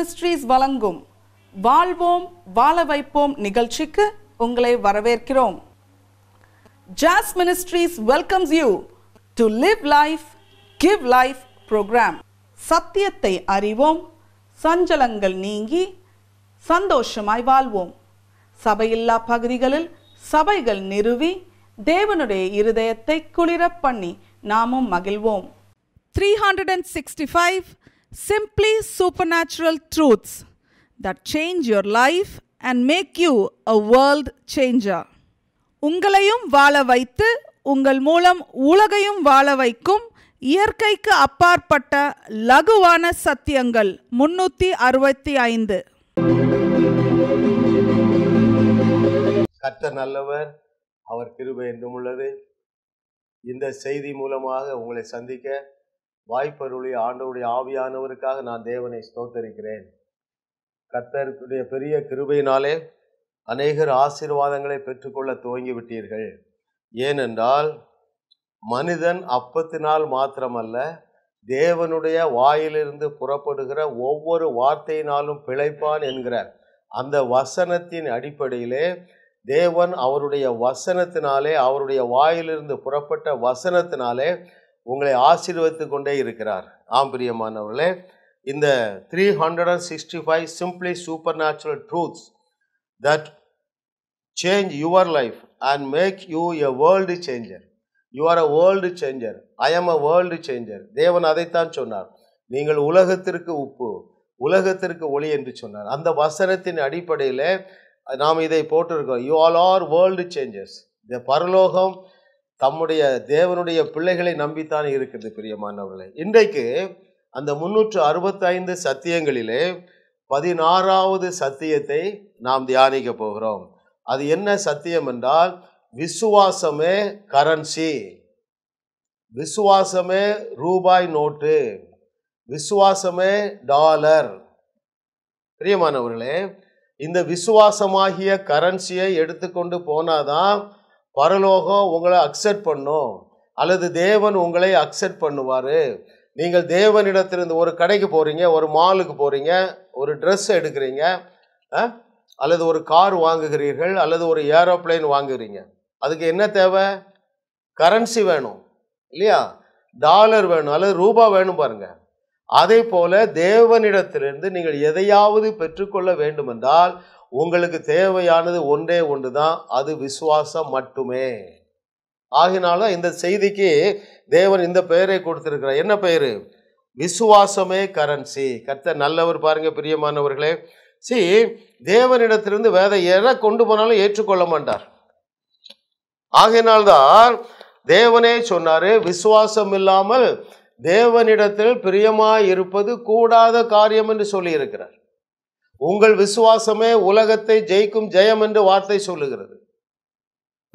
ministries வழங்கும் வாழ்வோம் வாழ வைப்போம் நிகழ்ச்சிக்கு உங்களை வரவேற்கிறோம் ஜாஸ் ministries welcomes you to live life give life program சத்தியத்தை அறிவோம் சஞ்சலங்கள் நீங்கி சந்தோஷமாய் வாழ்வோம் சபையில்லா பகுதிகளில் சபைகள் நிறுவி தேவனுடைய இருதயத்தை குளிர பண்ணி நாமும் மகிழ்வோம் three hundred and sixty five supernatural truths that change your life and make you a world சேஞ்சா உங்களையும் வாழ வைத்து உங்கள் மூலம் உலகையும் வாழ வைக்கும் இயற்கைக்கு அப்பாற்பட்ட லகுவான சத்தியங்கள் முன்னூத்தி அறுபத்தி ஐந்து கர்த்தர் நல்லவர் அவர் கிருபை என்றும் உள்ளது இந்த செய்தி மூலமாக உங்களை சந்திக்க வாய்ப்பருளி ஆண்டவுடைய ஆவியானவருக்காக நான் தேவனை ஸ்தோத்தரிக்கிறேன் கத்தருடைய பெரிய கிருபையினாலே அநேகர் ஆசீர்வாதங்களை பெற்றுக்கொள்ள துவங்கி விட்டீர்கள் ஏனென்றால் மனிதன் அப்பத்தினால் மாத்திரமல்ல தேவனுடைய வாயிலிருந்து புறப்படுகிற ஒவ்வொரு வார்த்தையினாலும் பிழைப்பான் என்கிறார் அந்த வசனத்தின் அடிப்படையிலே தேவன் அவருடைய வசனத்தினாலே அவருடைய வாயிலிருந்து புறப்பட்ட வசனத்தினாலே உங்களை ஆசீர்வதித்து கொண்டே இருக்கிறார் ஆம் பிரியமானவர்களே இந்த three hundred and sixty five simply supernatural truths that change your life and make you a world changer you are a world changer I am a world changer தேவன் அதைத்தான் சொன்னார் நீங்கள் உலகத்திற்கு உப்பு உலகத்திற்கு ஒளி என்று சொன்னார் அந்த வசனத்தின் அடிப்படையில் நாம் இதை போட்டிருக்கோம் you all are world changes இந்த பரலோகம் தம்முடைய தேவனுடைய பிள்ளைகளை நம்பித்தான் இருக்கிறது பிரியமானவர்களே இன்றைக்கு அந்த முன்னூற்று அறுபத்தைந்து சத்தியங்களிலே பதினாறாவது சத்தியத்தை நாம் தியானிக்க போகிறோம் அது என்ன சத்தியம் என்றால் விசுவாசமே கரன்சி விசுவாசமே ரூபாய் நோட்டு விசுவாசமே டாலர் பிரியமானவர்களே இந்த விசுவாசமாகிய கரன்சியை எடுத்துக்கொண்டு போனாதான் பரலோகம் உங்களை அக்செப்ட் பண்ணும் அல்லது தேவன் உங்களை அக்செப்ட் பண்ணுவார் நீங்கள் தேவனிடத்திலிருந்து ஒரு கடைக்கு போகிறீங்க ஒரு மாலுக்கு போகிறீங்க ஒரு ட்ரெஸ் எடுக்கிறீங்க அல்லது ஒரு கார் வாங்குகிறீர்கள் அல்லது ஒரு ஏரோப்ளைன் வாங்குகிறீங்க அதுக்கு என்ன தேவை கரன்சி வேணும் இல்லையா டாலர் வேணும் அல்லது ரூபா வேணும் பாருங்கள் அதே போல தேவனிடத்திலிருந்து நீங்கள் எதையாவது பெற்றுக்கொள்ள வேண்டுமென்றால் உங்களுக்கு தேவையானது ஒன்றே ஒன்று தான் அது விசுவாசம் மட்டுமே ஆகினால இந்த செய்திக்கு தேவன் இந்த பெயரை கொடுத்திருக்கிறார் என்ன பெயர் விசுவாசமே கரன்சி கத்த நல்லவர் பாருங்க பிரியமானவர்களே சி தேவனிடத்திலிருந்து வேத எதை கொண்டு போனாலும் ஏற்றுக்கொள்ள மாட்டார் ஆகினால்தான் தேவனே சொன்னாரு விசுவாசம் இல்லாமல் தேவனிடத்தில் பிரியமாய் இருப்பது கூடாத காரியம் என்று சொல்லியிருக்கிறார் உங்கள் விசுவாசமே உலகத்தை ஜெயிக்கும் ஜெயம் என்று வார்த்தை சொல்லுகிறது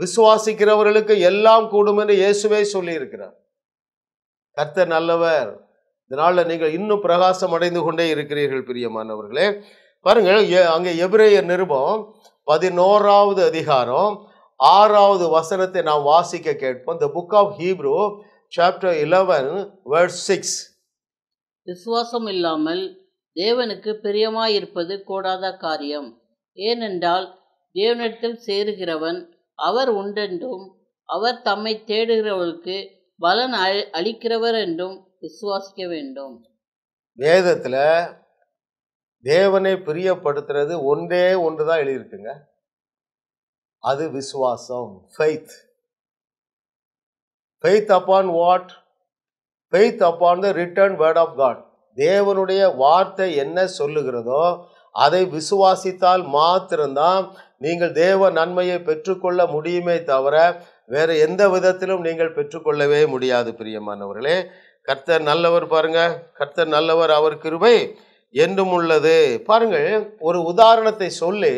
விசுவாசிக்கிறவர்களுக்கு எல்லாம் கூடும் என்று இயேசுவே சொல்லியிருக்கிறார் கர்த்த நல்லவர் இதனால் நீங்கள் இன்னும் பிரகாசம் அடைந்து கொண்டே இருக்கிறீர்கள் பிரியமானவர்களே பாருங்கள் அங்கே எபிரேய நிருபம் பதினோராவது அதிகாரம் ஆறாவது வசனத்தை நாம் வாசிக்க கேட்போம் the book of Hebrew chapter eleven verse six விசுவாசம் இல்லாமல் தேவனுக்கு பிரியமாயிருப்பது கூடாத காரியம் ஏனென்றால் தேவனிடத்தில் சேருகிறவன் அவர் உண்டென்றும் அவர் தம்மை தேடுகிறவர்களுக்கு பலன் அளிக்கிறவர் என்றும் விசுவாசிக்க வேண்டும் வேதத்தில் தேவனை பிரியப்படுத்துறது ஒன்றே ஒன்று தான் எழுதியிருக்குங்க அது விசுவாசம் faith faith upon what faith upon the written word of God தேவனுடைய வார்த்தை என்ன சொல்லுகிறதோ அதை விசுவாசித்தால் மாத்திரம்தான் நீங்கள் தேவ நன்மையை பெற்றுக்கொள்ள முடியுமே தவிர வேறு எந்த விதத்திலும் நீங்கள் பெற்றுக்கொள்ளவே முடியாது பிரியமானவர்களே கர்த்தர் நல்லவர் பாருங்கள் கர்த்தர் நல்லவர் அவர் கிருபை என்றும் உள்ளது பாருங்கள் ஒரு உதாரணத்தை சொல்லி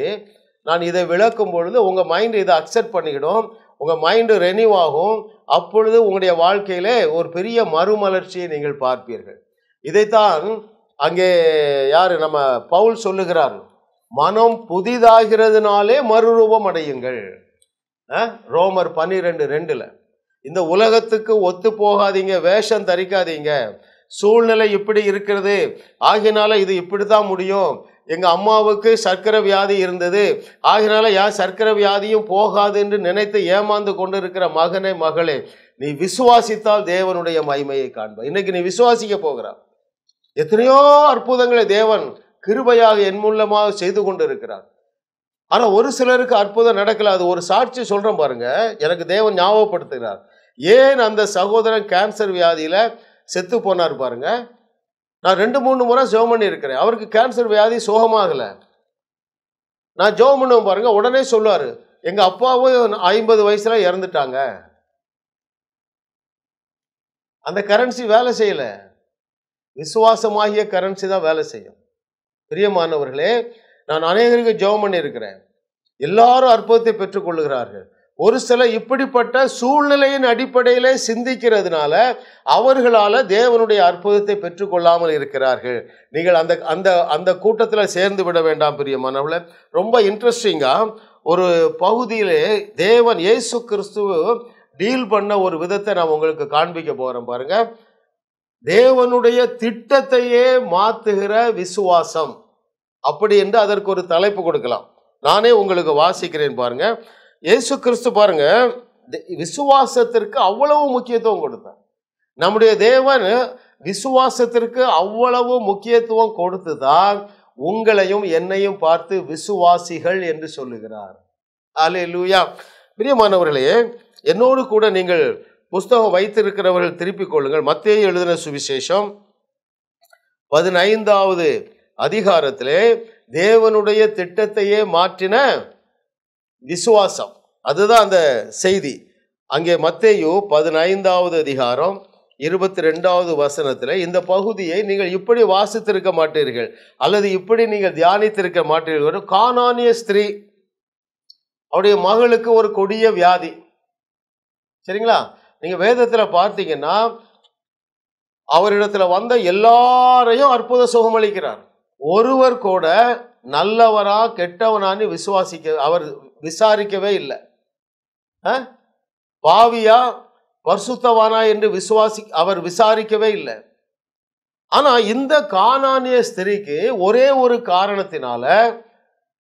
நான் இதை விளக்கும் பொழுது உங்கள் மைண்டு இதை அக்செப்ட் பண்ணிக்கிடும் உங்கள் மைண்டு ரெனியூவ் ஆகும் அப்பொழுது உங்களுடைய வாழ்க்கையிலே ஒரு பெரிய மறுமலர்ச்சியை நீங்கள் பார்ப்பீர்கள் இதைத்தான் அங்கே யாரு நம்ம பவுல் சொல்லுகிறார் மனம் புதிதாகிறதுனாலே மறுரூபம் அடையுங்கள் ரோமர் பன்னிரெண்டு ரெண்டுல இந்த உலகத்துக்கு ஒத்து போகாதீங்க வேஷம் தரிக்காதீங்க சூழ்நிலை இப்படி இருக்கிறது ஆகினால இது இப்படி தான் முடியும் எங்கள் அம்மாவுக்கு சர்க்கரை வியாதி இருந்தது ஆகினால யார் சர்க்கரை வியாதியும் போகாது என்று நினைத்து ஏமாந்து கொண்டு இருக்கிற மகனே மகளே நீ விசுவாசித்தால் தேவனுடைய மகிமையை காண்ப இன்னைக்கு நீ விசுவாசிக்க போகிறான் எத்தனையோ அற்புதங்களை தேவன் கிருபையாக என் மூலமாக செய்து கொண்டு இருக்கிறார் ஆனால் ஒரு சிலருக்கு அற்புதம் நடக்கல அது ஒரு சாட்சி சொல்கிறேன் பாருங்க எனக்கு தேவன் ஞாபகப்படுத்துகிறார் ஏன் அந்த சகோதரன் கேன்சர் வியாதியில் செத்து போனார் பாருங்க நான் ரெண்டு மூணு முறை ஜெபம் பண்ணியிருக்கிறேன் அவருக்கு கேன்சர் வியாதி சோகமாகலை நான் ஜெபம் பண்ணுவேன் பாருங்க உடனே சொல்லுவார் எங்கள் அப்பாவும் ஐம்பது வயசில் இறந்துட்டாங்க அந்த கரன்சி வேலை செய்யலை விசுவாசமாகிய கரன்சி தான் வேலை செய்யும் பிரியமானவர்களே நான் அநேகருக்கு ஜெபம் பண்ணியிருக்கிறேன் எல்லாரும் அற்புதத்தை பெற்றுக்கொள்கிறார்கள் ஒரு சில இப்படிப்பட்ட சூழ்நிலையின் அடிப்படையிலே சிந்திக்கிறதுனால அவர்களால் தேவனுடைய அற்புதத்தை பெற்றுக்கொள்ளாமல் இருக்கிறார்கள் நீங்கள் அந்த அந்த அந்த கூட்டத்தில் சேர்ந்து விட வேண்டாம் பிரியமானவளை ரொம்ப இன்ட்ரெஸ்டிங்காக ஒரு பகுதியிலே தேவன் இயேசு கிறிஸ்துவ டீல் பண்ண ஒரு விதத்தை நான் உங்களுக்கு காண்பிக்க போகிறேன் பாருங்கள் தேவனுடைய திட்டத்தையே மாத்துகிற விசுவாசம் அப்படி என்று அதற்கு ஒரு தலைப்பு கொடுக்கலாம் நானே உங்களுக்கு வாசிக்கிறேன் பாருங்க இயேசு கிறிஸ்து பாருங்க விசுவாசத்திற்கு அவ்வளவு முக்கியத்துவம் கொடுத்தார் நம்முடைய தேவன் விசுவாசத்திற்கு அவ்வளவு முக்கியத்துவம் கொடுத்து தான் உங்களையும் என்னையும் பார்த்து விசுவாசிகள் என்று சொல்லுகிறார் அலே லூயா பிரியமானவர்களே என்னோடு கூட நீங்கள் புஸ்தகம் வைத்திருக்கிறவர்கள் திருப்பிக் கொள்ளுங்கள் மத்திய எழுதின சுவிசேஷம் பதினைந்தாவது அதிகாரத்திலே தேவனுடைய திட்டத்தையே மாற்றின விசுவாசம் அதுதான் அந்த செய்தி அங்கே மத்தேயு பதினைந்தாவது அதிகாரம் இருபத்தி ரெண்டாவது வசனத்தில் இந்த பகுதியை நீங்கள் இப்படி வாசித்திருக்க மாட்டீர்கள் அல்லது இப்படி நீங்கள் தியானித்திருக்க மாட்டீர்கள் ஒரு காணானிய ஸ்திரீ அவருடைய மகளுக்கு ஒரு கொடிய வியாதி சரிங்களா நீங்கள் வேதத்தில் பார்த்தீங்கன்னா அவரிடத்துல வந்த எல்லாரையும் அற்புத சுகமளிக்கிறார் ஒருவர் கூட நல்லவரா கெட்டவனான்னு விசுவாசிக்க அவர் விசாரிக்கவே இல்லை பாவியா பர்சுத்தவானா என்று விசுவாசி அவர் விசாரிக்கவே இல்லை ஆனா இந்த காணானிய ஸ்திரிக்கு ஒரே ஒரு காரணத்தினால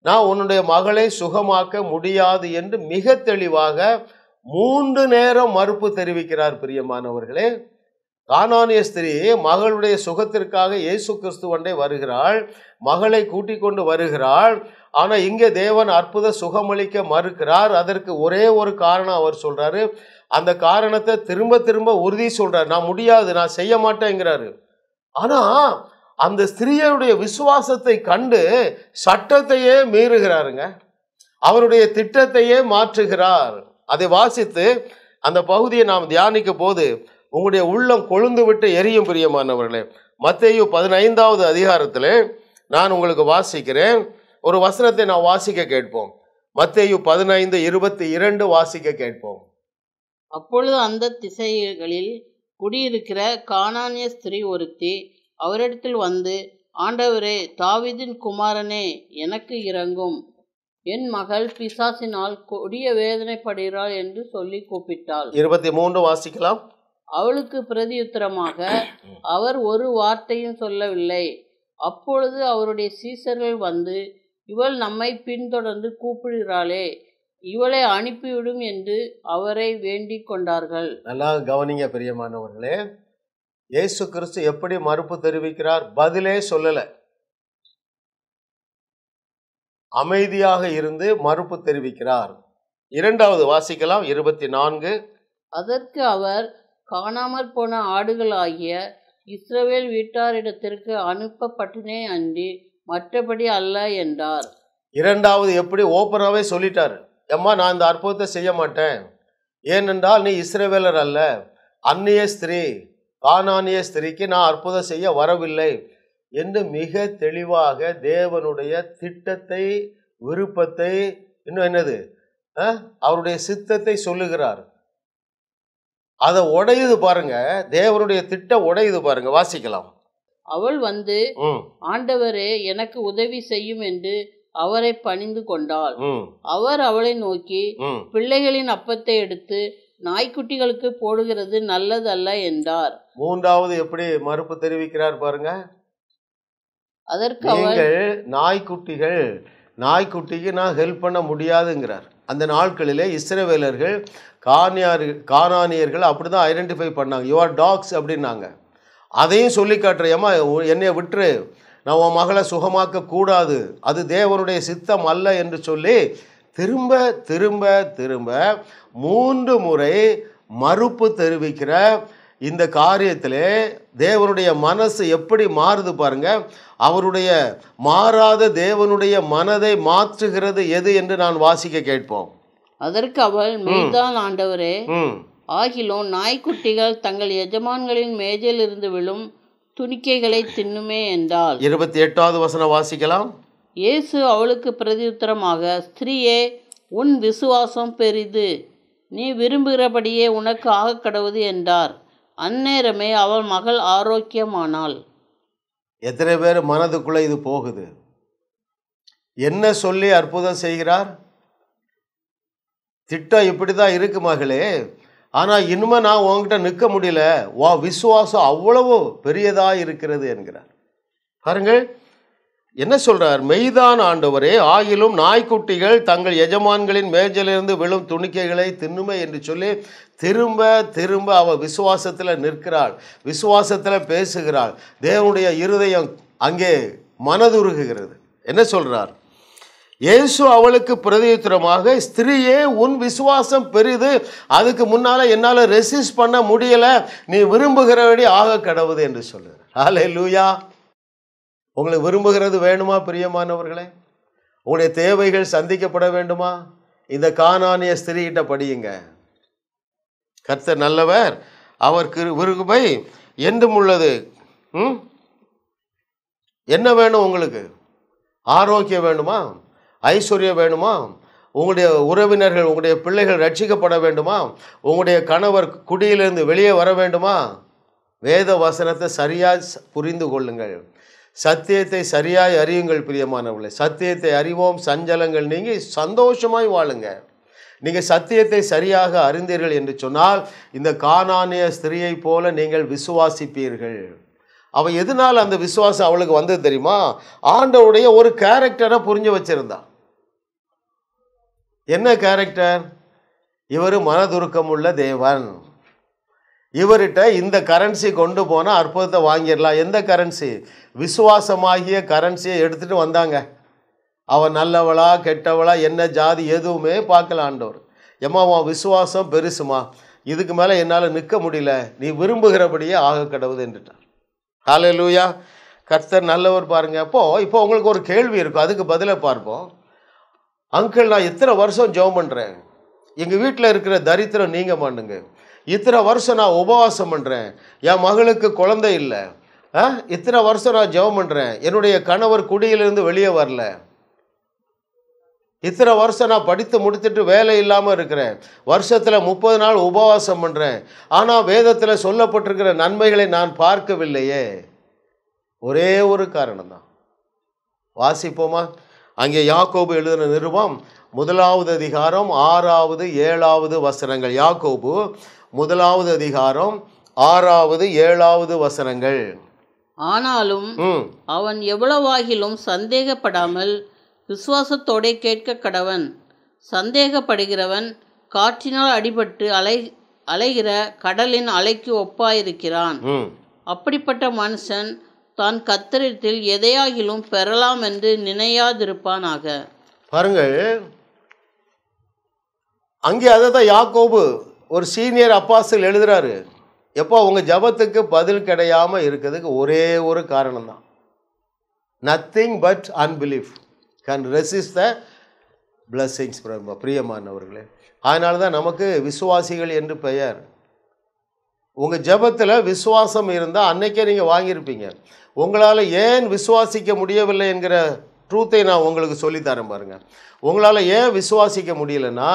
நான் உன்னுடைய மகளை சுகமாக்க முடியாது என்று மிக தெளிவாக மூன்று நேரம் மறுப்பு தெரிவிக்கிறார் பிரியமானவர்களே கானானிய ஸ்திரீ மகளுடைய சுகத்திற்காக இயேசு ஒன்றை வருகிறாள் மகளை கூட்டிக் கொண்டு வருகிறாள் ஆனால் இங்கே தேவன் அற்புத சுகமளிக்க மறுக்கிறார் அதற்கு ஒரே ஒரு காரணம் அவர் சொல்கிறாரு அந்த காரணத்தை திரும்ப திரும்ப உறுதி சொல்கிறார் நான் முடியாது நான் செய்ய மாட்டேங்கிறாரு ஆனால் அந்த ஸ்திரீயருடைய விசுவாசத்தை கண்டு சட்டத்தையே மீறுகிறாருங்க அவருடைய திட்டத்தையே மாற்றுகிறார் அதை வாசித்து அந்த பகுதியை நாம் தியானிக்க போது உங்களுடைய உள்ளம் கொழுந்து விட்டு எரியும் பிரியமானவர்களே மத்தையு பதினைந்தாவது அதிகாரத்தில் நான் உங்களுக்கு வாசிக்கிறேன் ஒரு வசனத்தை நான் வாசிக்க கேட்போம் மத்தையு பதினைந்து இருபத்தி இரண்டு வாசிக்க கேட்போம் அப்பொழுது அந்த திசைகளில் குடியிருக்கிற காணானிய ஸ்திரீ ஒருத்தி அவரிடத்தில் வந்து ஆண்டவரே தாவிதின் குமாரனே எனக்கு இறங்கும் என் மகள் பிசாசினால் கொடிய வேதனைப்படுகிறாள் என்று சொல்லி கூப்பிட்டாள் இருபத்தி மூன்று வாசிக்கலாம் அவளுக்கு பிரதியுத்தரமாக அவர் ஒரு வார்த்தையும் சொல்லவில்லை அப்பொழுது அவருடைய சீசர்கள் வந்து இவள் நம்மை பின்தொடர்ந்து கூப்பிடுகிறாளே இவளை அனுப்பிவிடும் என்று அவரை வேண்டிக் கொண்டார்கள் நல்லா கவனிங்க பிரியமானவர்களே இயேசு கிறிஸ்து எப்படி மறுப்பு தெரிவிக்கிறார் பதிலே சொல்லலை அமைதியாக இருந்து மறுப்பு தெரிவிக்கிறார் இரண்டாவது வாசிக்கலாம் இருபத்தி நான்கு அதற்கு அவர் காணாமற் போன ஆடுகளாகிய இஸ்ரவேல் வீட்டாரிடத்திற்கு அனுப்பப்பட்டனே அன்றி மற்றபடி அல்ல என்றார் இரண்டாவது எப்படி ஓப்பனாகவே சொல்லிட்டார் எம்மா நான் இந்த அற்புதத்தை செய்ய மாட்டேன் ஏனென்றால் நீ இஸ்ரவேலர் அல்ல அந்நிய ஸ்திரீ காணானிய ஸ்திரீக்கு நான் அற்புதம் செய்ய வரவில்லை என்று மிக தெளிவாக தேவனுடைய திட்டத்தை விருப்பத்தை இன்னும் என்னது அவருடைய சித்தத்தை சொல்லுகிறார் அதை உடையுது பாருங்க தேவனுடைய திட்டம் உடையுது பாருங்க வாசிக்கலாம் அவள் வந்து ஆண்டவரே எனக்கு உதவி செய்யும் என்று அவரை பணிந்து கொண்டாள் அவர் அவளை நோக்கி பிள்ளைகளின் அப்பத்தை எடுத்து நாய்க்குட்டிகளுக்கு போடுகிறது நல்லதல்ல என்றார் மூன்றாவது எப்படி மறுப்பு தெரிவிக்கிறார் பாருங்க அதற்கு நீங்கள் நாய்க்குட்டிகள் நாய்க்குட்டிக்கு நான் ஹெல்ப் பண்ண முடியாதுங்கிறார் அந்த நாட்களிலே இஸ்ரேவேலர்கள் கானியார்கள் காணானியர்கள் அப்படி தான் ஐடென்டிஃபை பண்ணாங்க யுவர் டாக்ஸ் அப்படின்னாங்க அதையும் சொல்லி காட்டுறேன் என்னை என்னைய விட்டுரு நான் உன் மகளை சுகமாக்க கூடாது அது தேவனுடைய சித்தம் அல்ல என்று சொல்லி திரும்ப திரும்ப திரும்ப மூன்று முறை மறுப்பு தெரிவிக்கிற இந்த காரியத்தில் தேவனுடைய மனசு எப்படி மாறுது பாருங்க அவருடைய மாறாத தேவனுடைய மனதை மாற்றுகிறது எது என்று நான் வாசிக்க கேட்போம் அதற்கு அவள் மேய்தான் ஆண்டவரே ஆகிலும் நாய்க்குட்டிகள் தங்கள் எஜமான்களின் மேஜையில் இருந்து விழும் துணிக்கைகளை தின்னுமே என்றால் இருபத்தி எட்டாவது வசனம் வாசிக்கலாம் இயேசு அவளுக்கு பிரதியுத்தரமாக ஸ்திரீயே உன் விசுவாசம் பெரிது நீ விரும்புகிறபடியே உனக்கு ஆக கடவுது என்றார் அந்நேரமே அவள் மகள் ஆரோக்கியமானாள் எத்தனை பேர் மனதுக்குள்ளே இது போகுது என்ன சொல்லி அற்புதம் செய்கிறார் திட்டம் இப்படி தான் இருக்கு மகளே ஆனால் இன்னுமே நான் உங்ககிட்ட நிற்க முடியல வா விசுவாசம் அவ்வளவு பெரியதாக இருக்கிறது என்கிறார் பாருங்கள் என்ன சொல்கிறார் மெய்தான் ஆண்டவரே ஆகிலும் நாய்க்குட்டிகள் தங்கள் எஜமான்களின் மேஜிலிருந்து விழும் துணிக்கைகளை தின்னுமே என்று சொல்லி திரும்ப திரும்ப அவள் விசுவாசத்தில் நிற்கிறாள் விசுவாசத்தில் பேசுகிறாள் தேவனுடைய இருதயம் அங்கே மனதுருகுகிறது என்ன சொல்றார் இயேசு அவளுக்கு பிரதியுத்திரமாக ஸ்திரீயே உன் விசுவாசம் பெரிது அதுக்கு முன்னால் என்னால் ரெசிஸ்ட் பண்ண முடியலை நீ விரும்புகிறபடி ஆக கடவுது என்று சொல்லுகிறார் ஆலே லூயா உங்களை விரும்புகிறது வேணுமா பிரியமானவர்களே உங்களுடைய தேவைகள் சந்திக்கப்பட வேண்டுமா இந்த காணானிய ஸ்திரீகிட்ட படியுங்க கர்த்தர் நல்லவர் அவர் கிரு விரும்பை என்றும் உள்ளது ம் என்ன வேணும் உங்களுக்கு ஆரோக்கியம் வேணுமா ஐஸ்வர்யம் வேணுமா உங்களுடைய உறவினர்கள் உங்களுடைய பிள்ளைகள் ரட்சிக்கப்பட வேண்டுமா உங்களுடைய கணவர் குடியிலிருந்து வெளியே வர வேண்டுமா வேத வசனத்தை சரியாக புரிந்து கொள்ளுங்கள் சத்தியத்தை சரியாய் அறியுங்கள் பிரியமானவர்களே சத்தியத்தை அறிவோம் சஞ்சலங்கள் நீங்கள் சந்தோஷமாய் வாழுங்க நீங்கள் சத்தியத்தை சரியாக அறிந்தீர்கள் என்று சொன்னால் இந்த காணானிய ஸ்திரியை போல நீங்கள் விசுவாசிப்பீர்கள் அவள் எதனால் அந்த விசுவாசம் அவளுக்கு வந்தது தெரியுமா ஆண்டவுடைய ஒரு கேரக்டரை புரிஞ்சு வச்சுருந்தா என்ன கேரக்டர் இவர் மனதுருக்கமுள்ள தேவன் இவர்கிட்ட இந்த கரன்சி கொண்டு போனால் அற்புதத்தை வாங்கிடலாம் எந்த கரன்சி விசுவாசமாகிய கரன்சியை எடுத்துகிட்டு வந்தாங்க அவன் நல்லவளா கெட்டவளா என்ன ஜாதி எதுவுமே பார்க்கல ஆண்டவர் எம்மாவா விசுவாசம் பெருசுமா இதுக்கு மேலே என்னால் நிற்க முடியல நீ விரும்புகிறபடியே ஆக கடவுது என்றுட்டார் ஹாலே லூயா கர்த்தர் நல்லவர் பாருங்கள் அப்போது இப்போ உங்களுக்கு ஒரு கேள்வி இருக்கும் அதுக்கு பதிலை பார்ப்போம் அங்கிள் நான் எத்தனை வருஷம் ஜெபம் பண்ணுறேன் எங்கள் வீட்டில் இருக்கிற தரித்திரம் நீங்கள் மாட்டுங்க இத்தனை வருஷம் நான் உபவாசம் பண்ணுறேன் என் மகளுக்கு குழந்தை இல்லை இத்தனை வருஷம் நான் ஜெபம் பண்ணுறேன் என்னுடைய கணவர் குடியிலிருந்து வெளியே வரல இத்தனை வருஷம் நான் படித்து முடித்துட்டு வேலை இல்லாமல் இருக்கிறேன் வருஷத்தில் முப்பது நாள் உபவாசம் பண்ணுறேன் ஆனால் வேதத்தில் சொல்லப்பட்டிருக்கிற நன்மைகளை நான் பார்க்கவில்லையே ஒரே ஒரு காரணம்தான் வாசிப்போமா அங்கே யாக்கோபு எழுதின நிருபம் முதலாவது அதிகாரம் ஆறாவது ஏழாவது வசனங்கள் யாக்கோபு முதலாவது அதிகாரம் ஆறாவது ஏழாவது வசனங்கள் ஆனாலும் அவன் எவ்வளவாகிலும் சந்தேகப்படாமல் விசுவாசத்தோடே கேட்க கடவன் சந்தேகப்படுகிறவன் காற்றினால் அடிபட்டு அலை அலைகிற கடலின் அலைக்கு ஒப்பாயிருக்கிறான் அப்படிப்பட்ட மனுஷன் தான் கத்திரத்தில் எதையாகிலும் பெறலாம் என்று நினையாதிருப்பானாக பாருங்கள் அங்கே அதை தான் யாக்கோபு ஒரு சீனியர் அப்பாசல் எழுதுகிறாரு எப்போ உங்கள் ஜபத்துக்கு பதில் கிடையாமல் இருக்கிறதுக்கு ஒரே ஒரு காரணம் தான் nothing but unbelief can resist the blessings பிரியமானவர்களே அதனால தான் நமக்கு விசுவாசிகள் என்று பெயர் உங்கள் ஜபத்தில் விசுவாசம் இருந்தால் அன்னைக்கே நீங்கள் வாங்கியிருப்பீங்க உங்களால் ஏன் விசுவாசிக்க முடியவில்லை என்கிற ட்ரூத்தை நான் உங்களுக்கு சொல்லித்தரேன் பாருங்கள் உங்களால் ஏன் விசுவாசிக்க முடியலன்னா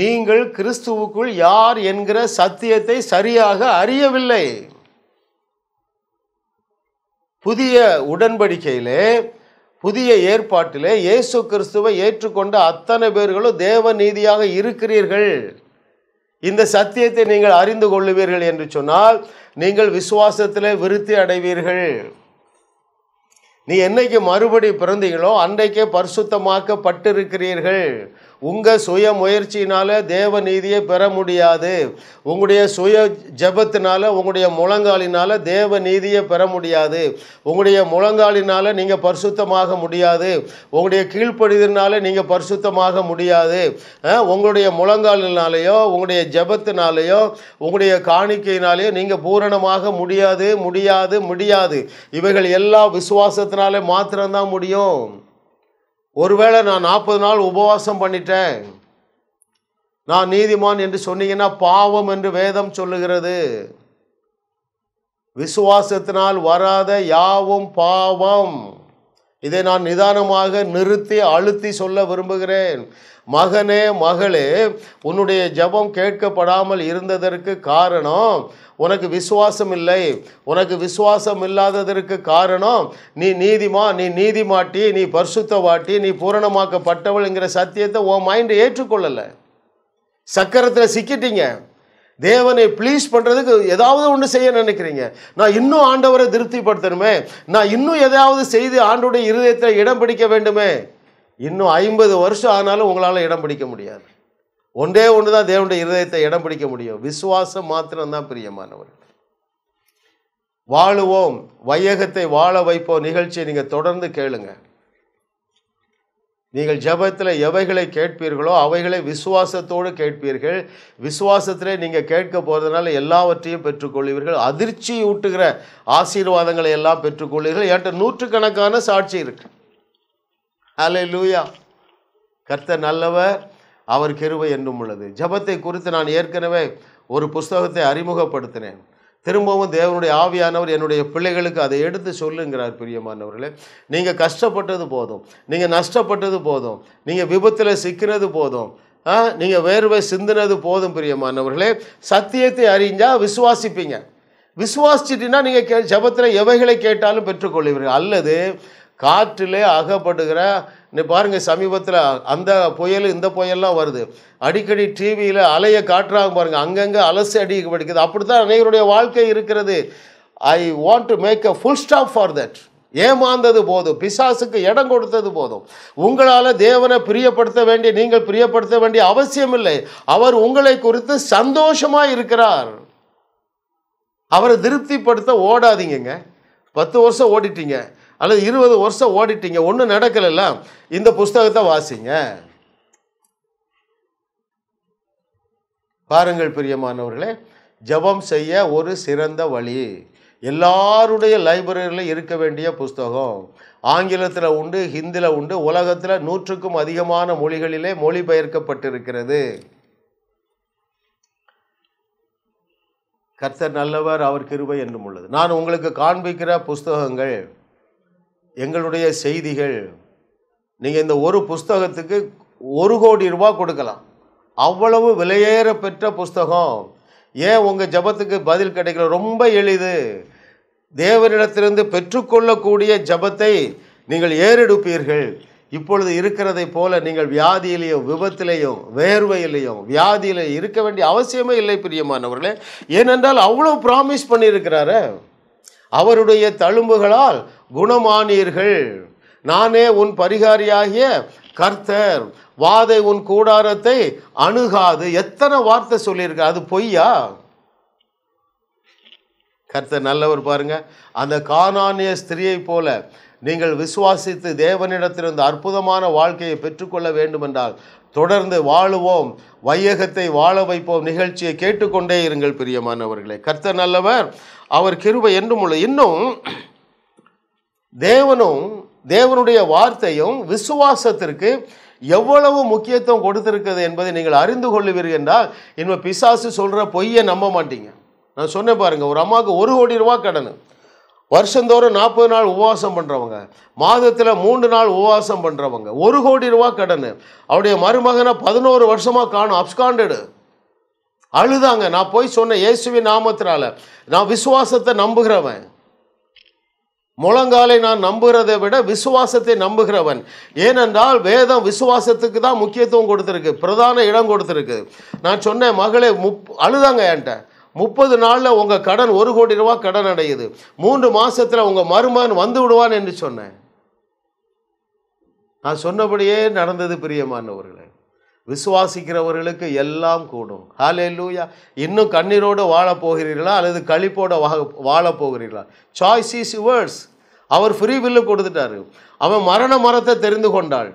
நீங்கள் கிறிஸ்துவுக்குள் யார் என்கிற சத்தியத்தை சரியாக அறியவில்லை புதிய உடன்படிக்கையிலே புதிய ஏற்பாட்டிலே இயேசு கிறிஸ்துவை ஏற்றுக்கொண்ட அத்தனை பேர்களும் தேவ நீதியாக இருக்கிறீர்கள் இந்த சத்தியத்தை நீங்கள் அறிந்து கொள்ளுவீர்கள் என்று சொன்னால் நீங்கள் விசுவாசத்திலே விருத்தி அடைவீர்கள் நீ என்னைக்கு மறுபடி பிறந்தீங்களோ அன்றைக்கே பரிசுத்தமாக்கப்பட்டிருக்கிறீர்கள் உங்கள் சுய முயற்சினால் தேவ நீதியை பெற முடியாது உங்களுடைய சுய ஜபத்தினால் உங்களுடைய முழங்காலினால் தேவ நீதியை பெற முடியாது உங்களுடைய முழங்காலினால் நீங்கள் பரிசுத்தமாக முடியாது உங்களுடைய கீழ்ப்படிதனால நீங்கள் பரிசுத்தமாக முடியாது உங்களுடைய முழங்காலினாலேயோ உங்களுடைய ஜபத்தினாலேயோ உங்களுடைய காணிக்கையினாலேயோ நீங்கள் பூரணமாக முடியாது முடியாது முடியாது இவைகள் எல்லா விசுவாசத்தினாலே மாத்திரம்தான் முடியும் ஒருவேளை நான் நாற்பது நாள் உபவாசம் பண்ணிட்டேன் நான் நீதிமான் என்று சொன்னீங்கன்னா பாவம் என்று வேதம் சொல்லுகிறது விசுவாசத்தினால் வராத யாவும் பாவம் இதை நான் நிதானமாக நிறுத்தி அழுத்தி சொல்ல விரும்புகிறேன் மகனே மகளே உன்னுடைய ஜபம் கேட்கப்படாமல் இருந்ததற்கு காரணம் உனக்கு விசுவாசம் இல்லை உனக்கு விசுவாசம் இல்லாததற்கு காரணம் நீ நீதிமா நீ நீதிமாட்டி நீ பரிசுத்தவாட்டி நீ பூரணமாக்கப்பட்டவள்ங்கிற சத்தியத்தை உன் மைண்டு ஏற்றுக்கொள்ளலை சக்கரத்தில் சிக்கிட்டீங்க தேவனை ப்ளீஸ் பண்ணுறதுக்கு ஏதாவது ஒன்று செய்ய நினைக்கிறீங்க நான் இன்னும் ஆண்டவரை திருப்திப்படுத்தணுமே நான் இன்னும் எதாவது செய்து ஆண்டோடைய இருதயத்தில் இடம் பிடிக்க வேண்டுமே இன்னும் ஐம்பது வருஷம் ஆனாலும் உங்களால் இடம் பிடிக்க முடியாது ஒன்றே ஒன்று தான் தேவனுடைய இருதயத்தை இடம் பிடிக்க முடியும் விசுவாசம் மாத்திரம்தான் பிரியமானவர் வாழுவோம் வையகத்தை வாழ வைப்போம் நிகழ்ச்சியை நீங்கள் தொடர்ந்து கேளுங்கள் நீங்கள் ஜபத்தில் எவைகளை கேட்பீர்களோ அவைகளை விசுவாசத்தோடு கேட்பீர்கள் விசுவாசத்திலே நீங்கள் கேட்க போகிறதுனால எல்லாவற்றையும் பெற்றுக்கொள்வீர்கள் அதிர்ச்சி ஊட்டுகிற ஆசீர்வாதங்களை எல்லாம் பெற்றுக்கொள்வீர்கள் என்கிட்ட நூற்றுக்கணக்கான சாட்சி இருக்கு அலை லூயா கர்த்த நல்லவர் அவர் கெருவை என்றும் உள்ளது ஜபத்தை குறித்து நான் ஏற்கனவே ஒரு புஸ்தகத்தை அறிமுகப்படுத்தினேன் திரும்பவும் தேவனுடைய ஆவியானவர் என்னுடைய பிள்ளைகளுக்கு அதை எடுத்து சொல்லுங்கிறார் பிரியமானவர்களே நீங்கள் கஷ்டப்பட்டது போதும் நீங்கள் நஷ்டப்பட்டது போதும் நீங்கள் விபத்தில் சிக்கினது போதும் நீங்கள் வேர்வை சிந்தினது போதும் பிரியமானவர்களே சத்தியத்தை அறிஞ்சால் விசுவாசிப்பீங்க விசுவாசிச்சிட்டின்னா நீங்கள் கே ஜபத்தில் எவைகளை கேட்டாலும் பெற்றுக்கொள்வீர்கள் அல்லது காற்றிலே அகப்படுகிற பாருங்கள் சமீபத்தில் அந்த புயல் இந்த புயல்லாம் வருது அடிக்கடி டிவியில் அலையை காட்டுறாங்க பாருங்கள் அங்கங்கே அலசி அடிக்க படிக்குது அப்படி தான் அனைவருடைய வாழ்க்கை இருக்கிறது I want to make a full stop for that ஏமாந்தது போதும் பிசாசுக்கு இடம் கொடுத்தது போதும் உங்களால் தேவனை பிரியப்படுத்த வேண்டிய நீங்கள் பிரியப்படுத்த வேண்டிய அவசியம் இல்லை அவர் உங்களை குறித்து சந்தோஷமாக இருக்கிறார் அவரை திருப்திப்படுத்த ஓடாதீங்கங்க பத்து வருஷம் ஓடிட்டீங்க அல்லது இருபது வருஷம் ஓடிட்டீங்க ஒன்றும் நடக்கலைல்ல இந்த புஸ்தகத்தை வாசிங்க பாருங்கள் பிரியமானவர்களே ஜபம் செய்ய ஒரு சிறந்த வழி எல்லாருடைய லைப்ரரியில் இருக்க வேண்டிய புஸ்தகம் ஆங்கிலத்தில் உண்டு ஹிந்தியில் உண்டு உலகத்தில் நூற்றுக்கும் அதிகமான மொழிகளிலே மொழிபெயர்க்கப்பட்டிருக்கிறது கர்த்தர் நல்லவர் அவர் கிருபை என்றும் உள்ளது நான் உங்களுக்கு காண்பிக்கிற புஸ்தகங்கள் எங்களுடைய செய்திகள் நீங்கள் இந்த ஒரு புஸ்தகத்துக்கு ஒரு கோடி ரூபா கொடுக்கலாம் அவ்வளவு விலையேற பெற்ற புஸ்தகம் ஏன் உங்கள் ஜபத்துக்கு பதில் கிடைக்கல ரொம்ப எளிது தேவரிடத்திலிருந்து பெற்றுக்கொள்ளக்கூடிய ஜபத்தை நீங்கள் ஏறெடுப்பீர்கள் இப்பொழுது இருக்கிறதை போல நீங்கள் வியாதியிலையும் விபத்திலையும் வேர்வையிலையும் வியாதியில் இருக்க வேண்டிய அவசியமே இல்லை பிரியமானவர்களே ஏனென்றால் அவ்வளோ ப்ராமிஸ் பண்ணியிருக்கிறாரு அவருடைய தழும்புகளால் குணமானீர்கள் நானே உன் பரிகாரியாகிய கர்த்தர் வாதை உன் கூடாரத்தை அணுகாது எத்தனை வார்த்தை சொல்லியிருக்க அது பொய்யா கர்த்தர் நல்லவர் பாருங்க அந்த காணானிய ஸ்திரியை போல நீங்கள் விசுவாசித்து தேவனிடத்திலிருந்து அற்புதமான வாழ்க்கையை பெற்றுக்கொள்ள வேண்டுமென்றால் தொடர்ந்து வாழுவோம் வையகத்தை வாழ வைப்போம் நிகழ்ச்சியை கேட்டுக்கொண்டே இருங்கள் பிரியமானவர்களே கர்த்தர் நல்லவர் அவர் கிருபை என்றும் உள்ள இன்னும் தேவனும் தேவனுடைய வார்த்தையும் விசுவாசத்திற்கு எவ்வளவு முக்கியத்துவம் கொடுத்திருக்கிறது என்பதை நீங்கள் அறிந்து கொள்ளுவீர்கள் என்றால் இன்னும் பிசாசு சொல்கிற பொய்யை நம்ப மாட்டீங்க நான் சொன்னேன் பாருங்கள் ஒரு அம்மாவுக்கு ஒரு கோடி ரூபா கடன் வருஷந்தோறும் நாற்பது நாள் உபவாசம் பண்ணுறவங்க மாதத்தில் மூன்று நாள் உபவாசம் பண்ணுறவங்க ஒரு கோடி ரூபா கடன் அவருடைய மருமகனை பதினோரு வருஷமாக காணும் அப்ஸ்காண்டடு அழுதாங்க நான் போய் சொன்னேன் இயேசுவின் நாமத்தினால நான் விசுவாசத்தை நம்புகிறவன் முழங்காலை நான் நம்புகிறதை விட விசுவாசத்தை நம்புகிறவன் ஏனென்றால் வேதம் விசுவாசத்துக்கு தான் முக்கியத்துவம் கொடுத்துருக்கு பிரதான இடம் கொடுத்துருக்கு நான் சொன்னேன் மகளே முப் அழுதாங்க என்கிட்ட முப்பது நாளில் உங்கள் கடன் ஒரு கோடி ரூபா கடன் அடையுது மூன்று மாதத்தில் உங்கள் மருமகன் வந்து விடுவான் என்று சொன்னேன் நான் சொன்னபடியே நடந்தது பிரியமானவர்களே விசுவாசிக்கிறவர்களுக்கு எல்லாம் கூடும் ஹாலே லூயா இன்னும் கண்ணீரோடு வாழப்போகிறீர்களா அல்லது கழிப்போடு வாழ வாழப்போகிறீர்களா சாய்ஸ் இஸ் யுவர்ஸ் அவர் ஃப்ரீ வில்லு கொடுத்துட்டாரு அவன் மரண மரத்தை தெரிந்து கொண்டாள்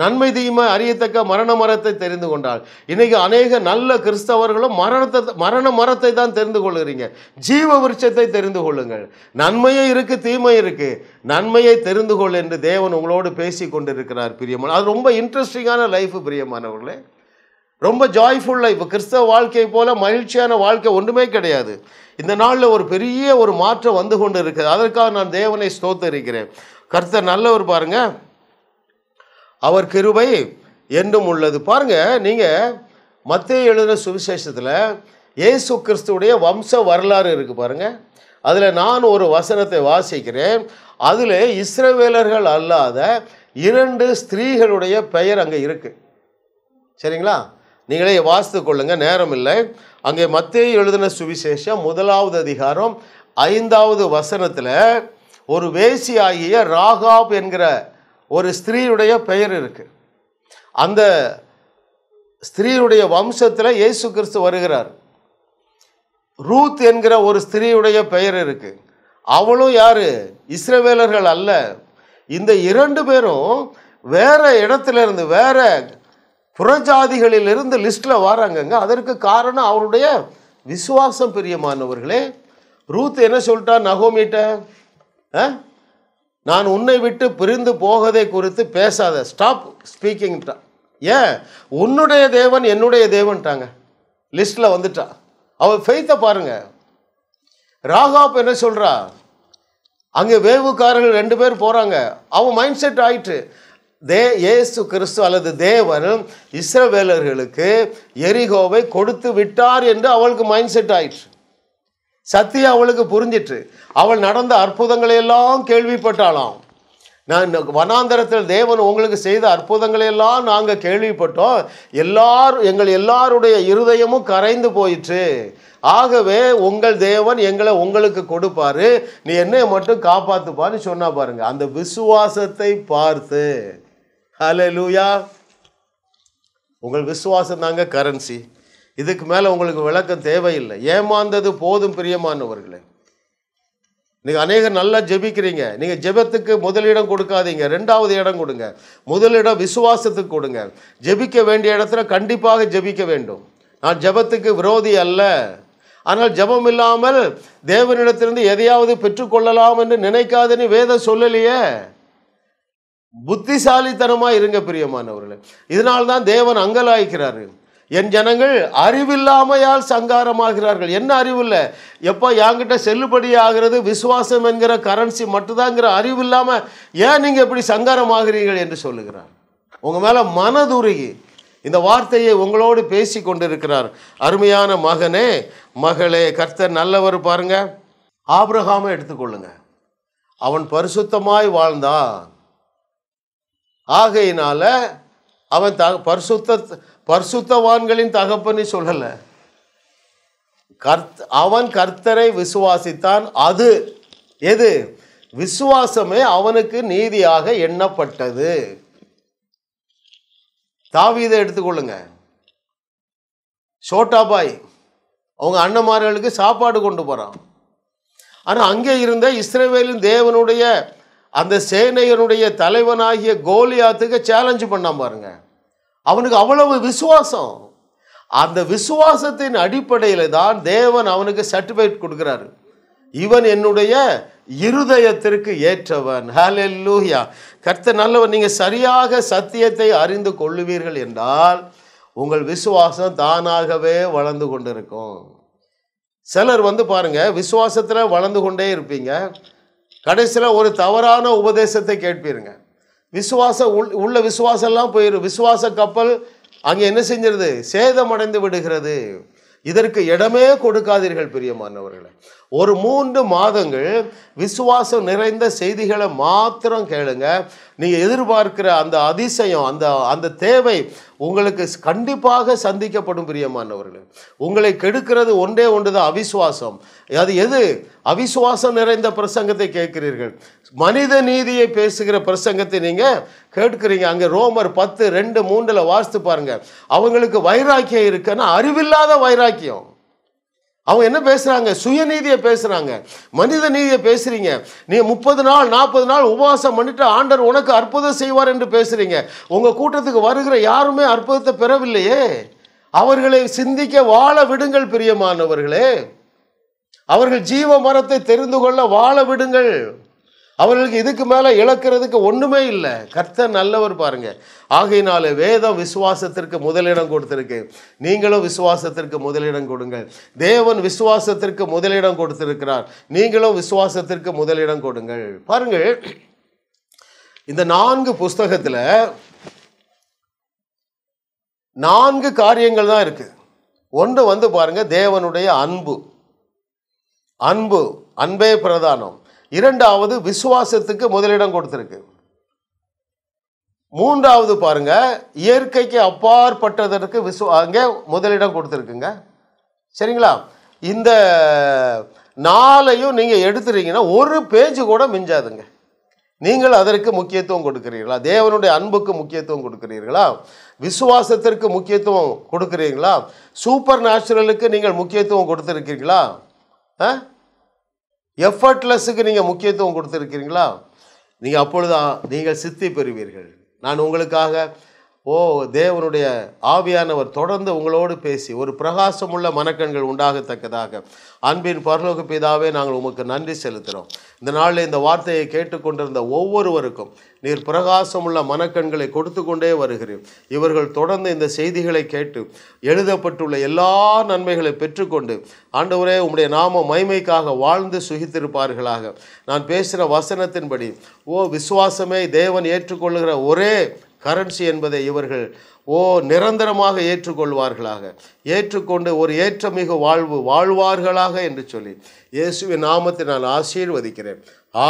நன்மை தீமை அறியத்தக்க மரண மரத்தை தெரிந்து கொண்டார் இன்னைக்கு அநேக நல்ல கிறிஸ்தவர்களும் மரணத்தை மரண மரத்தை தான் தெரிந்து கொள்கிறீங்க ஜீவ விருட்சத்தை தெரிந்து கொள்ளுங்கள் நன்மையும் இருக்கு தீமை இருக்கு நன்மையை தெரிந்து கொள் என்று தேவன் உங்களோடு பேசி கொண்டிருக்கிறார் பிரியமான அது ரொம்ப இன்ட்ரெஸ்டிங்கான லைஃப் பிரியமானவர்களே ரொம்ப ஜாய்ஃபுல் லைஃப் கிறிஸ்தவ வாழ்க்கையை போல மகிழ்ச்சியான வாழ்க்கை ஒன்றுமே கிடையாது இந்த நாளில் ஒரு பெரிய ஒரு மாற்றம் வந்து கொண்டு இருக்குது அதற்காக நான் தேவனை ஸ்தோத்தரிக்கிறேன் கர்த்தர் நல்லவர் பாருங்கள் அவர் கிருபை என்றும் உள்ளது பாருங்கள் நீங்கள் மத்திய எழுதின சுவிசேஷத்தில் இயேசு கிறிஸ்துடைய வம்ச வரலாறு இருக்குது பாருங்கள் அதில் நான் ஒரு வசனத்தை வாசிக்கிறேன் அதில் இஸ்ரவேலர்கள் அல்லாத இரண்டு ஸ்திரீகளுடைய பெயர் அங்கே இருக்குது சரிங்களா நீங்களே வாசித்து கொள்ளுங்கள் நேரம் இல்லை அங்கே மத்திய எழுதின சுவிசேஷம் முதலாவது அதிகாரம் ஐந்தாவது வசனத்தில் ஒரு வேசியாகிய ராகாப் என்கிற ஒரு ஸ்திரீயுடைய பெயர் இருக்குது அந்த ஸ்திரீயுடைய வம்சத்தில் இயேசு கிறிஸ்து வருகிறார் ரூத் என்கிற ஒரு ஸ்திரீயுடைய பெயர் இருக்குது அவளும் யார் இஸ்ரவேலர்கள் அல்ல இந்த இரண்டு பேரும் வேற இடத்துல இருந்து வேற புறஜாதிகளிலிருந்து லிஸ்ட்டில் வராங்கங்க அதற்கு காரணம் அவருடைய விசுவாசம் பிரியமானவர்களே ரூத் என்ன சொல்லிட்டா நகோமிட்ட நான் உன்னை விட்டு பிரிந்து போகதை குறித்து பேசாத ஸ்டாப் ஸ்பீக்கிங்ட்டா ஏன் உன்னுடைய தேவன் என்னுடைய தேவன்ட்டாங்க லிஸ்ட்டில் வந்துட்டா அவள் ஃபெய்த்தை பாருங்க ராகாப் என்ன சொல்கிறா அங்கே வேவுக்காரர்கள் ரெண்டு பேர் போகிறாங்க அவன் மைண்ட் செட் ஆயிட்டு தே ஏசு கிறிஸ்து அல்லது தேவன் இஸ்ரவேலர்களுக்கு எரிகோவை கொடுத்து விட்டார் என்று அவளுக்கு மைண்ட் செட் ஆயிட்டு சத்தியா அவளுக்கு புரிஞ்சிட்டு அவள் நடந்த அற்புதங்களை எல்லாம் கேள்விப்பட்டாளாம் நான் வனாந்தரத்தில் தேவன் உங்களுக்கு செய்த அற்புதங்களையெல்லாம் நாங்கள் கேள்விப்பட்டோம் எல்லார் எங்கள் எல்லாருடைய இருதயமும் கரைந்து போயிற்று ஆகவே உங்கள் தேவன் எங்களை உங்களுக்கு கொடுப்பாரு நீ என்னை மட்டும் காப்பாற்றுப்பான்னு சொன்னால் பாருங்கள் அந்த விசுவாசத்தை பார்த்து ஹலோ லூயா உங்கள் விசுவாசம் தாங்க கரன்சி இதுக்கு மேலே உங்களுக்கு விளக்கம் தேவையில்லை ஏமாந்தது போதும் பிரியமானவர்களே நீங்கள் அநேகம் நல்லா ஜெபிக்கிறீங்க நீங்கள் ஜெபத்துக்கு முதலிடம் கொடுக்காதீங்க ரெண்டாவது இடம் கொடுங்க முதலிடம் விசுவாசத்துக்கு கொடுங்க ஜெபிக்க வேண்டிய இடத்துல கண்டிப்பாக ஜெபிக்க வேண்டும் நான் ஜெபத்துக்கு விரோதி அல்ல ஆனால் ஜபம் இல்லாமல் தேவனிடத்திலிருந்து எதையாவது பெற்றுக்கொள்ளலாம் என்று நினைக்காதுன்னு வேதம் சொல்லலையே புத்திசாலித்தனமாக இருங்க பிரியமானவர்களே இதனால்தான் தேவன் அங்கலாய்க்கிறாரு என் ஜனங்கள் அறிவில்லாமையால் சங்காரமாகிறார்கள் என்ன இல்லை எப்போ என்கிட்ட செல்லுபடி ஆகிறது விசுவாசம் என்கிற கரன்சி மட்டும்தாங்கிற அறிவு இல்லாமல் ஏன் நீங்கள் சங்காரம் சங்காரமாகிறீர்கள் என்று சொல்லுகிறார் உங்கள் மேலே மனதுருகி இந்த வார்த்தையை உங்களோடு பேசி கொண்டிருக்கிறார் அருமையான மகனே மகளே கர்த்தர் நல்லவர் பாருங்க ஆபிரகாம எடுத்துக்கொள்ளுங்க அவன் பரிசுத்தமாய் வாழ்ந்தான் ஆகையினால அவன் த பரிசுத்த பர்சுத்தவான்களின் தகப்பன்னு சொல்லலை கர்த் அவன் கர்த்தரை விசுவாசித்தான் அது எது விசுவாசமே அவனுக்கு நீதியாக எண்ணப்பட்டது தாவீதை எடுத்துக்கொள்ளுங்க சோட்டாபாய் அவங்க அண்ணன்மார்களுக்கு சாப்பாடு கொண்டு போகிறான் ஆனால் அங்கே இருந்த இஸ்ரேவேலின் தேவனுடைய அந்த சேனையனுடைய தலைவனாகிய கோலியாத்துக்கு சேலஞ்சு பண்ணான் பாருங்கள் அவனுக்கு அவ்வளவு விசுவாசம் அந்த விசுவாசத்தின் அடிப்படையில் தான் தேவன் அவனுக்கு சர்டிஃபிகேட் கொடுக்குறாரு இவன் என்னுடைய இருதயத்திற்கு ஏற்றவன் லூஹியா கர்த்த நல்லவன் நீங்கள் சரியாக சத்தியத்தை அறிந்து கொள்ளுவீர்கள் என்றால் உங்கள் விசுவாசம் தானாகவே வளர்ந்து கொண்டிருக்கும் சிலர் வந்து பாருங்கள் விசுவாசத்தில் வளர்ந்து கொண்டே இருப்பீங்க கடைசியில் ஒரு தவறான உபதேசத்தை கேட்பீருங்க விசுவாச உள்ள விசுவாசம் எல்லாம் போயிடும் விசுவாச கப்பல் அங்கே என்ன செஞ்சிருது சேதமடைந்து விடுகிறது இதற்கு இடமே கொடுக்காதீர்கள் பிரியமானவர்களை ஒரு மூன்று மாதங்கள் விசுவாசம் நிறைந்த செய்திகளை மாத்திரம் கேளுங்க நீங்கள் எதிர்பார்க்கிற அந்த அதிசயம் அந்த அந்த தேவை உங்களுக்கு கண்டிப்பாக சந்திக்கப்படும் பிரியமானவர்கள் உங்களை கெடுக்கிறது ஒன்றே ஒன்று தான் அவிசுவாசம் அது எது அவிசுவாசம் நிறைந்த பிரசங்கத்தை கேட்கிறீர்கள் மனித நீதியை பேசுகிற பிரசங்கத்தை நீங்கள் கேட்கிறீங்க அங்கே ரோமர் பத்து ரெண்டு மூன்றில் வாசித்து பாருங்கள் அவங்களுக்கு வைராக்கியம் இருக்குன்னா அறிவில்லாத வைராக்கியம் அவங்க என்ன பேசுகிறாங்க சுயநீதியை பேசுகிறாங்க மனித நீதியை பேசுகிறீங்க நீங்கள் முப்பது நாள் நாற்பது நாள் உபவாசம் பண்ணிட்டு ஆண்டர் உனக்கு அற்புதம் செய்வார் என்று பேசுகிறீங்க உங்கள் கூட்டத்துக்கு வருகிற யாருமே அற்புதத்தை பெறவில்லையே அவர்களை சிந்திக்க வாழ விடுங்கள் பிரியமானவர்களே அவர்கள் ஜீவ மரத்தை தெரிந்து கொள்ள வாழ விடுங்கள் அவர்களுக்கு இதுக்கு மேலே இழக்கிறதுக்கு ஒன்றுமே இல்லை கர்த்தர் நல்லவர் பாருங்க ஆகையினால வேதம் விசுவாசத்திற்கு முதலிடம் கொடுத்துருக்கு நீங்களும் விசுவாசத்திற்கு முதலிடம் கொடுங்கள் தேவன் விசுவாசத்திற்கு முதலிடம் கொடுத்துருக்கிறார் நீங்களும் விசுவாசத்திற்கு முதலிடம் கொடுங்கள் பாருங்கள் இந்த நான்கு புஸ்தகத்தில் நான்கு காரியங்கள் தான் இருக்கு ஒன்று வந்து பாருங்கள் தேவனுடைய அன்பு அன்பு அன்பே பிரதானம் இரண்டாவது விசுவாசத்துக்கு முதலிடம் கொடுத்துருக்கு மூன்றாவது பாருங்க இயற்கைக்கு அப்பாற்பட்டதற்கு விசுவா அங்கே முதலிடம் கொடுத்துருக்குங்க சரிங்களா இந்த நாளையும் நீங்கள் எடுத்துறீங்கன்னா ஒரு பேஜ் கூட மிஞ்சாதுங்க நீங்கள் அதற்கு முக்கியத்துவம் கொடுக்குறீர்களா தேவனுடைய அன்புக்கு முக்கியத்துவம் கொடுக்குறீர்களா விசுவாசத்திற்கு முக்கியத்துவம் கொடுக்குறீங்களா சூப்பர் நேச்சுரலுக்கு நீங்கள் முக்கியத்துவம் கொடுத்துருக்கீங்களா ஆ எஃபர்ட்லெஸ்ஸுக்கு நீங்கள் முக்கியத்துவம் கொடுத்துருக்கிறீங்களா நீங்கள் அப்பொழுது நீங்கள் சித்தி பெறுவீர்கள் நான் உங்களுக்காக ஓ தேவனுடைய ஆவியானவர் தொடர்ந்து உங்களோடு பேசி ஒரு பிரகாசமுள்ள மனக்கண்கள் உண்டாகத்தக்கதாக அன்பின் பரலோக பிதாவே நாங்கள் உமக்கு நன்றி செலுத்துகிறோம் இந்த நாளில் இந்த வார்த்தையை கேட்டுக்கொண்டிருந்த ஒவ்வொருவருக்கும் நீர் பிரகாசமுள்ள மனக்கண்களை கொடுத்து கொண்டே வருகிறேன் இவர்கள் தொடர்ந்து இந்த செய்திகளை கேட்டு எழுதப்பட்டுள்ள எல்லா நன்மைகளை பெற்றுக்கொண்டு ஆண்டவரே உம்முடைய நாம மைமைக்காக வாழ்ந்து சுகித்திருப்பார்களாக நான் பேசுகிற வசனத்தின்படி ஓ விசுவாசமே தேவன் ஏற்றுக்கொள்கிற ஒரே கரன்சி என்பதை இவர்கள் ஓ நிரந்தரமாக ஏற்றுக்கொள்வார்களாக ஏற்றுக்கொண்டு ஒரு ஏற்றமிகு வாழ்வு வாழ்வார்களாக என்று சொல்லி இயேசுவின் நாமத்தை நான் ஆசீர்வதிக்கிறேன்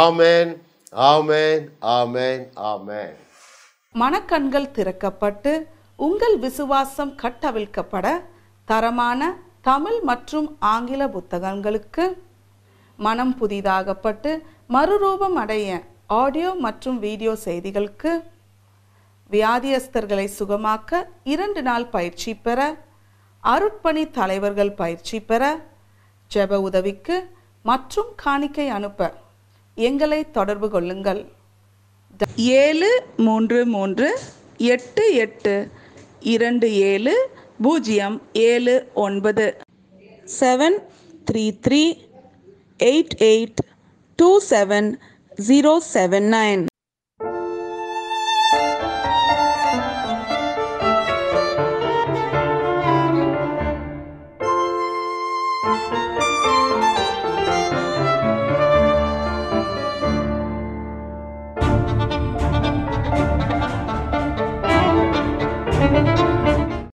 ஆமேன் ஆமேன் ஆமேன் ஆமேன் மனக்கண்கள் திறக்கப்பட்டு உங்கள் விசுவாசம் கட்டவிழ்க்கப்பட தரமான தமிழ் மற்றும் ஆங்கில புத்தகங்களுக்கு மனம் புதிதாகப்பட்டு மறுரூபம் அடைய ஆடியோ மற்றும் வீடியோ செய்திகளுக்கு வியாதியஸ்தர்களை சுகமாக்க இரண்டு நாள் பயிற்சி பெற அருட்பணி தலைவர்கள் பயிற்சி பெற ஜெப உதவிக்கு மற்றும் காணிக்கை அனுப்ப எங்களை தொடர்பு கொள்ளுங்கள் ஏழு மூன்று மூன்று எட்டு எட்டு இரண்டு ஏழு பூஜ்ஜியம் ஏழு ஒன்பது seven three three eight eight two seven zero seven nine